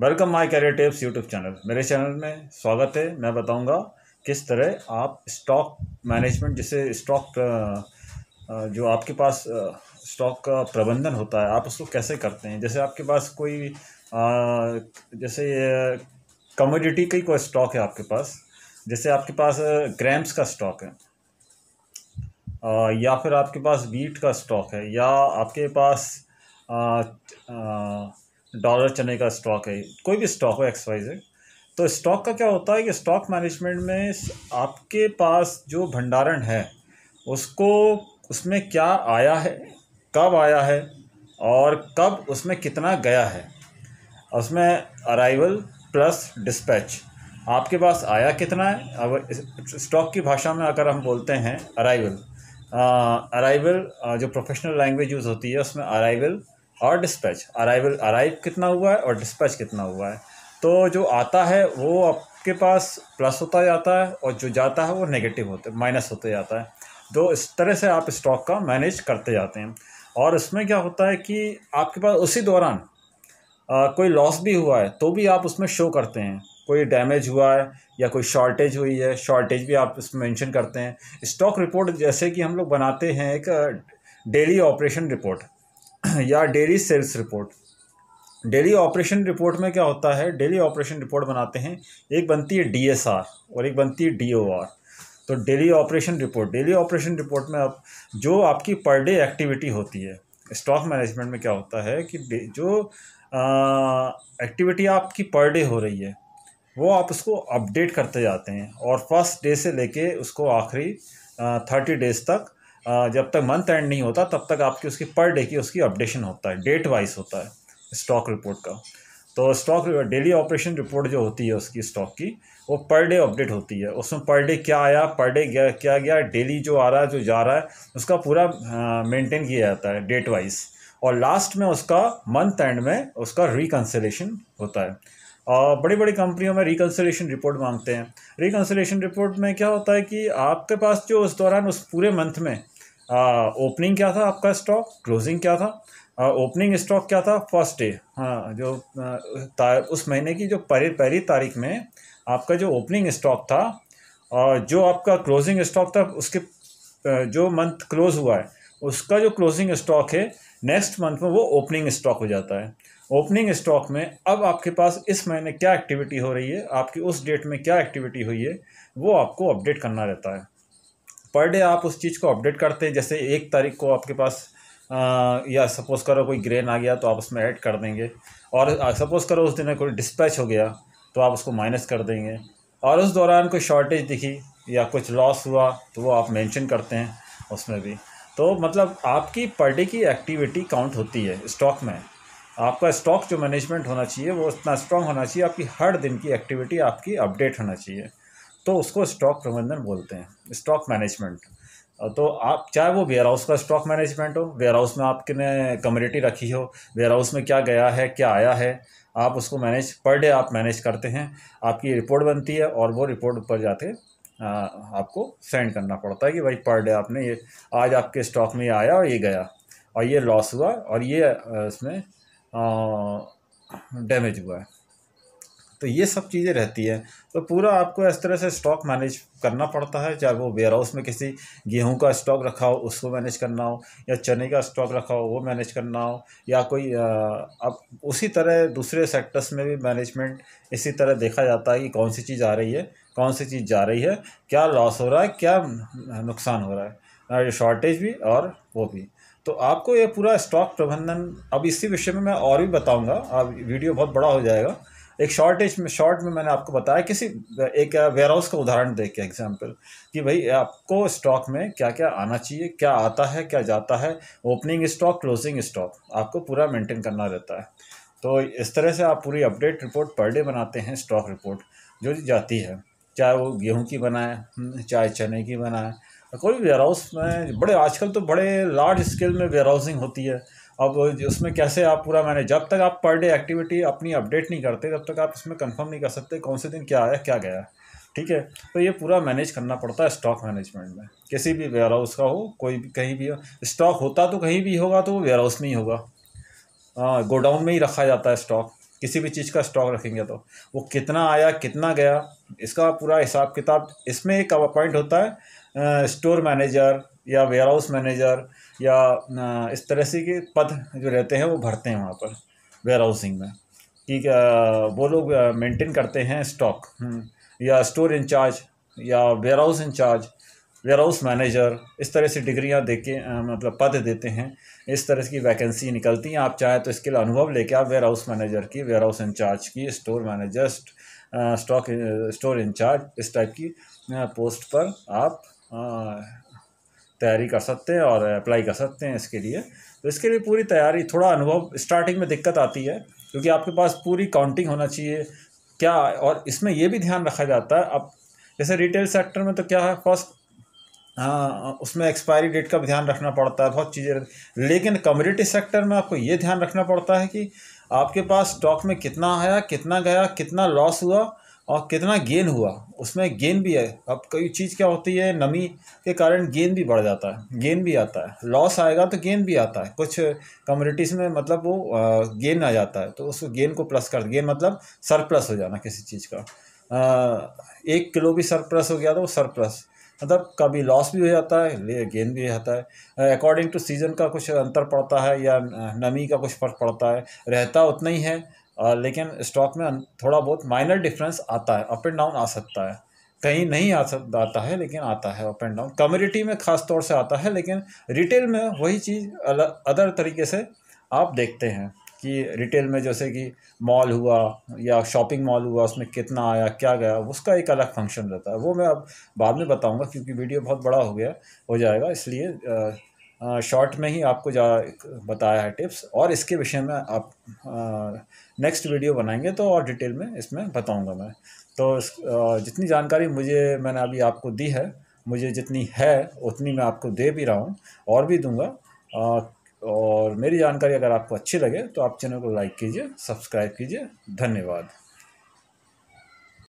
welcome my career tips YouTube channel मेरे channel में स्वागत है मैं बताऊंगा किस तरह आप स्टॉक मैनेजमेंट जिसे स्टॉक जो आपके पास स्टॉक का प्रबंधन होता है आप उसको कैसे करते हैं जैसे आपके पास कोई जैसे कमोडिटी का ही कोई स्टॉक है आपके पास जैसे आपके पास ग्रैम्स का स्टॉक है या फिर आपके पास वीट का स्टॉक है या आपके पास आ, आ, डॉलर चने का स्टॉक है कोई भी स्टॉक हो एक्स वाई जेड तो स्टॉक का क्या होता है कि स्टॉक मैनेजमेंट में आपके पास जो भंडारण है उसको उसमें क्या आया है कब आया है और कब उसमें कितना गया है उसमें अराइवल प्लस डिस्पैच आपके पास आया कितना है अब स्टॉक की भाषा में अगर हम बोलते हैं अराइवल अराइवल जो प्रोफेशनल लैंग्वेज यूज़ होती है उसमें अराइवल और डिस्पैच अराइवल अराइव कितना हुआ है और डिस्पैच कितना हुआ है तो जो आता है वो आपके पास प्लस होता जाता है और जो जाता है वो नेगेटिव होते माइनस होते जाता है तो इस तरह से आप स्टॉक का मैनेज करते जाते हैं और इसमें क्या होता है कि आपके पास उसी दौरान कोई लॉस भी हुआ है तो भी आप उसमें शो करते हैं कोई डैमेज हुआ है या कोई शॉर्टेज हुई है शॉर्टेज भी आप इसमें मेंशन करते हैं स्टॉक रिपोर्ट जैसे कि हम लोग बनाते हैं एक डेली ऑपरेशन रिपोर्ट या daily sales report daily operation report में क्या होता है डेली ऑपरेशन रिपोर्ट बनाते हैं एक बनती है डी और एक बनती है डी तो daily operation report daily operation report में आप जो आपकी पर डे एक्टिविटी होती है स्टॉक मैनेजमेंट में क्या होता है कि जो एक्टिविटी आपकी पर डे हो रही है वो आप उसको अपडेट करते जाते हैं और फर्स्ट डे से लेके उसको आखिरी थर्टी डेज तक जब तक मंथ एंड नहीं होता तब तक आपकी उसकी पर डे की उसकी अपडेशन होता है डेट वाइज होता है स्टॉक रिपोर्ट का तो स्टॉक डेली ऑपरेशन रिपोर्ट जो होती है उसकी स्टॉक की वो पर डे अपडेट होती है उसमें पर डे क्या आया पर डे गया क्या गया डेली जो आ रहा है जो जा रहा है उसका पूरा मेंटेन किया जाता है डेट वाइज और लास्ट में उसका मंथ एंड में उसका रिकन्सलेशन होता है और बड़ी बड़ी कंपनियों में रिकन्सलेशन रिपोर्ट मांगते हैं रिकन्सलेशन रिपोर्ट में क्या होता है कि आपके पास जो उस दौरान उस पूरे मंथ में ओपनिंग क्या था आपका स्टॉक क्लोजिंग क्या था ओपनिंग स्टॉक क्या था फर्स्ट डे हाँ जो उस महीने की जो पहली पहली तारीख में आपका जो ओपनिंग स्टॉक था और जो आपका क्लोजिंग स्टॉक था उसके जो मंथ क्लोज हुआ है उसका जो क्लोजिंग स्टॉक है नेक्स्ट मंथ में वो ओपनिंग स्टॉक हो जाता है ओपनिंग स्टॉक में अब आपके पास इस महीने क्या एक्टिविटी हो रही है आपकी उस डेट में क्या एक्टिविटी हुई है वो आपको अपडेट करना रहता है पर डे आप उस चीज़ को अपडेट करते हैं जैसे एक तारीख को आपके पास आ, या सपोज़ करो कोई ग्रेन आ गया तो आप उसमें ऐड कर देंगे और सपोज़ करो उस दिन कोई डिस्पैच हो गया तो आप उसको माइनस कर देंगे और उस दौरान कोई शॉर्टेज दिखी या कुछ लॉस हुआ तो वो आप मेंशन करते हैं उसमें भी तो मतलब आपकी पर डे की एक्टिविटी काउंट होती है स्टॉक में आपका स्टॉक जो मैनेजमेंट होना चाहिए वो इतना स्ट्रॉन्ग होना चाहिए आपकी हर दिन की एक्टिविटी आपकी अपडेट होना चाहिए तो उसको स्टॉक प्रबंधन बोलते हैं स्टॉक मैनेजमेंट तो आप चाहे वो वेयर हाउस का स्टॉक मैनेजमेंट हो वेयर हाउस में आपके ने कम्युनिटी रखी हो वेयर हाउस में क्या गया है क्या आया है आप उसको मैनेज पर डे आप मैनेज करते हैं आपकी रिपोर्ट बनती है और वो रिपोर्ट ऊपर जाते आपको सेंड करना पड़ता है कि भाई पर डे आपने ये आज आपके स्टॉक में ये आया और ये गया और ये लॉस हुआ और ये इसमें डैमेज हुआ है तो ये सब चीज़ें रहती है तो पूरा आपको इस तरह से स्टॉक मैनेज करना पड़ता है चाहे वो वेयर हाउस में किसी गेहूं का स्टॉक रखा हो उसको मैनेज करना हो या चने का स्टॉक रखा हो वो मैनेज करना हो या कोई अब उसी तरह दूसरे सेक्टर्स में भी मैनेजमेंट इसी तरह देखा जाता है कि कौन सी चीज़ आ रही है कौन सी चीज़ जा रही है क्या लॉस हो रहा है क्या नुकसान हो रहा है शॉर्टेज भी और वो भी तो आपको ये पूरा स्टॉक प्रबंधन अब इसी विषय में मैं और भी बताऊंगा अब वीडियो बहुत बड़ा हो जाएगा एक शॉर्टेज में शॉर्ट में मैंने आपको बताया किसी एक वेयर uh, हाउस का उदाहरण दे के एग्जाम्पल कि भाई आपको स्टॉक में क्या क्या आना चाहिए क्या आता है क्या जाता है ओपनिंग स्टॉक क्लोजिंग स्टॉक आपको पूरा मेंटेन करना रहता है तो इस तरह से आप पूरी अपडेट रिपोर्ट पर डे बनाते हैं स्टॉक रिपोर्ट जो जाती है चाहे वो गेहूँ की बनाए हम्म, चाहे चने की बनाए कोई वेयर हाउस में बड़े आजकल तो बड़े लार्ज स्केल में वेयर हाउसिंग होती है अब उसमें कैसे आप पूरा मैनेज जब तक आप पर डे एक्टिविटी अपनी अपडेट नहीं करते तब तक आप इसमें कंफर्म नहीं कर सकते कौन से दिन क्या आया क्या गया ठीक है तो ये पूरा मैनेज करना पड़ता है स्टॉक मैनेजमेंट में किसी भी वेयर हाउस का हो कोई भी कहीं भी हो स्टॉक होता तो कहीं भी होगा तो वो वेयर हाउस में ही होगा हाँ, गोडाउन में ही रखा जाता है स्टॉक किसी भी चीज़ का स्टॉक रखेंगे तो वो कितना आया कितना गया इसका पूरा हिसाब किताब इसमें एक पॉइंट होता है स्टोर मैनेजर या वेयर हाउस मैनेजर या इस तरह से के पद जो रहते हैं वो भरते हैं वहाँ पर वेयर हाउसिंग में कि वो लोग मेंटेन करते हैं स्टॉक हम्म, या स्टोर इंचार्ज या warehouse incharge warehouse manager इस तरह से डिग्रियाँ दे के मतलब पद देते हैं इस तरह की वैकेंसी निकलती हैं आप चाहे तो इसके लिए अनुभव लेके आप वेयर हाउस मैनेजर की वेयर हाउस इंचार्ज की store manager stock store incharge इस टाइप की पोस्ट पर आप हाँ, तैयारी कर सकते हैं और अप्लाई कर सकते हैं इसके लिए तो इसके लिए पूरी तैयारी थोड़ा अनुभव स्टार्टिंग में दिक्कत आती है क्योंकि आपके पास पूरी काउंटिंग होना चाहिए क्या और इसमें यह भी ध्यान रखा जाता है अब जैसे रिटेल सेक्टर में तो क्या है फर्स्ट हाँ उसमें एक्सपायरी डेट का भी ध्यान रखना पड़ता है बहुत चीज़ें लेकिन कम्युनिटी सेक्टर में आपको ये ध्यान रखना पड़ता है कि आपके पास स्टॉक में कितना आया कितना गया कितना लॉस हुआ और कितना गेन हुआ उसमें गेन भी है अब कई चीज़ क्या होती है नमी के कारण गेन भी बढ़ जाता है गेन भी आता है लॉस आएगा तो गेन भी आता है कुछ कम्युनिटीज़ में मतलब वो गेन आ जाता है तो उस गेन को प्लस कर गेन मतलब सरप्लस हो जाना किसी चीज़ का एक किलो भी सरप्लस हो गया तो वो सरप्लस मतलब कभी लॉस भी हो जाता है गेन भी होता है अकॉर्डिंग टू सीजन का कुछ अंतर पड़ता है या नमी का कुछ फर्क पड़ता है रहता उतना ही है लेकिन स्टॉक में थोड़ा बहुत माइनर डिफरेंस आता है अप एंड डाउन आ सकता है कहीं नहीं आ सकता आता है लेकिन आता है अप एंड डाउन कम्युनिटी में खास तौर से आता है लेकिन रिटेल में वही चीज़ अदर तरीके से आप देखते हैं कि रिटेल में जैसे कि मॉल हुआ या शॉपिंग मॉल हुआ उसमें कितना आया क्या गया उसका एक अलग फंक्शन रहता है वो मैं अब बाद में बताऊँगा क्योंकि वीडियो बहुत बड़ा हो गया हो जाएगा इसलिए शॉर्ट में ही आपको जा बताया है टिप्स और इसके विषय में आप नेक्स्ट वीडियो बनाएंगे तो और डिटेल में इसमें बताऊंगा मैं तो इस, आ, जितनी जानकारी मुझे मैंने अभी आपको दी है मुझे जितनी है उतनी मैं आपको दे भी रहा हूँ और भी दूंगा आ, और मेरी जानकारी अगर आपको अच्छी लगे तो आप चैनल को लाइक कीजिए सब्सक्राइब कीजिए धन्यवाद